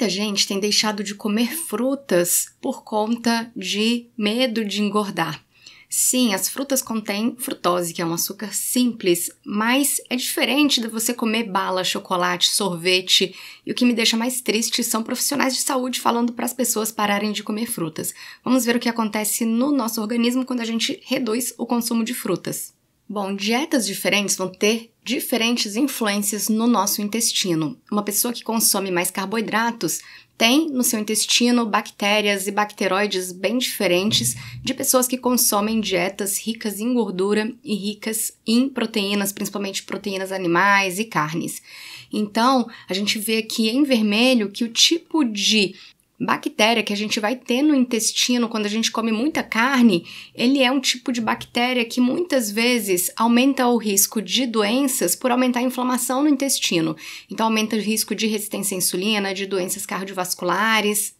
Muita gente tem deixado de comer frutas por conta de medo de engordar. Sim, as frutas contêm frutose, que é um açúcar simples, mas é diferente de você comer bala, chocolate, sorvete. E o que me deixa mais triste são profissionais de saúde falando para as pessoas pararem de comer frutas. Vamos ver o que acontece no nosso organismo quando a gente reduz o consumo de frutas. Bom, dietas diferentes vão ter diferentes influências no nosso intestino. Uma pessoa que consome mais carboidratos tem no seu intestino bactérias e bacteroides bem diferentes de pessoas que consomem dietas ricas em gordura e ricas em proteínas, principalmente proteínas animais e carnes. Então, a gente vê aqui em vermelho que o tipo de bactéria que a gente vai ter no intestino quando a gente come muita carne, ele é um tipo de bactéria que muitas vezes aumenta o risco de doenças por aumentar a inflamação no intestino. Então aumenta o risco de resistência à insulina, de doenças cardiovasculares,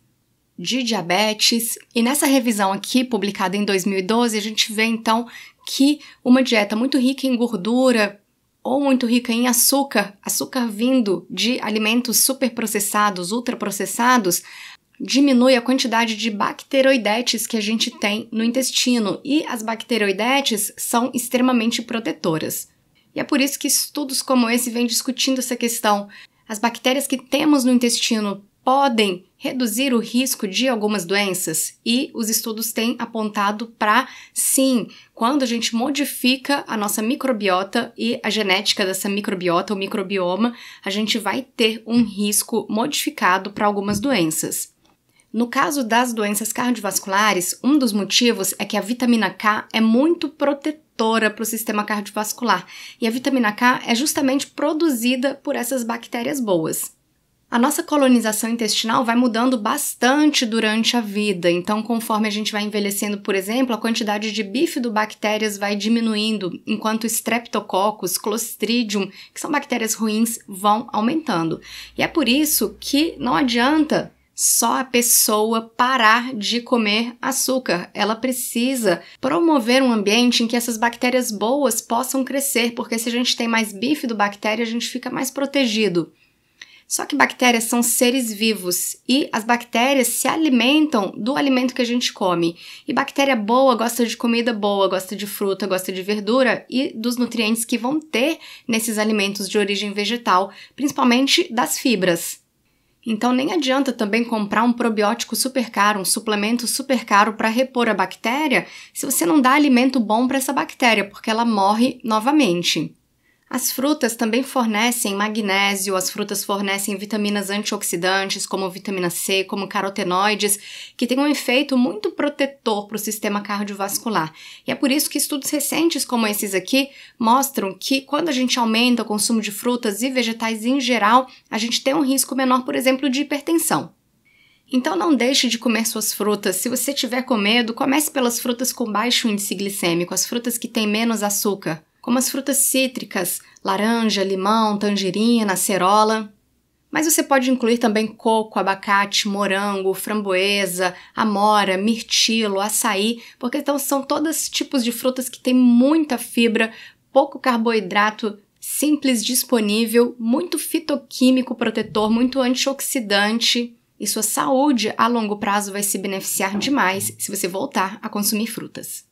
de diabetes. E nessa revisão aqui, publicada em 2012, a gente vê então que uma dieta muito rica em gordura, ou muito rica em açúcar, açúcar vindo de alimentos superprocessados, ultraprocessados, diminui a quantidade de bacteroidetes que a gente tem no intestino, e as bacteroidetes são extremamente protetoras. E é por isso que estudos como esse vêm discutindo essa questão. As bactérias que temos no intestino podem reduzir o risco de algumas doenças e os estudos têm apontado para sim, quando a gente modifica a nossa microbiota e a genética dessa microbiota ou microbioma, a gente vai ter um risco modificado para algumas doenças. No caso das doenças cardiovasculares, um dos motivos é que a vitamina K é muito protetora para o sistema cardiovascular, e a vitamina K é justamente produzida por essas bactérias boas. A nossa colonização intestinal vai mudando bastante durante a vida, então, conforme a gente vai envelhecendo, por exemplo, a quantidade de bifidobactérias vai diminuindo, enquanto streptococcus, clostridium, que são bactérias ruins, vão aumentando. E é por isso que não adianta só a pessoa parar de comer açúcar. Ela precisa promover um ambiente em que essas bactérias boas possam crescer, porque se a gente tem mais bifidobactéria, a gente fica mais protegido. Só que bactérias são seres vivos e as bactérias se alimentam do alimento que a gente come. E bactéria boa gosta de comida boa, gosta de fruta, gosta de verdura e dos nutrientes que vão ter nesses alimentos de origem vegetal, principalmente das fibras. Então nem adianta também comprar um probiótico super caro, um suplemento super caro para repor a bactéria, se você não dá alimento bom para essa bactéria, porque ela morre novamente. As frutas também fornecem magnésio, as frutas fornecem vitaminas antioxidantes, como vitamina C, como carotenoides, que têm um efeito muito protetor para o sistema cardiovascular. E é por isso que estudos recentes como esses aqui mostram que quando a gente aumenta o consumo de frutas e vegetais em geral, a gente tem um risco menor, por exemplo, de hipertensão. Então não deixe de comer suas frutas. Se você tiver com medo, comece pelas frutas com baixo índice glicêmico, as frutas que têm menos açúcar como as frutas cítricas, laranja, limão, tangerina, acerola. Mas você pode incluir também coco, abacate, morango, framboesa, amora, mirtilo, açaí, porque então são todos tipos de frutas que têm muita fibra, pouco carboidrato simples disponível, muito fitoquímico protetor, muito antioxidante e sua saúde a longo prazo vai se beneficiar demais se você voltar a consumir frutas.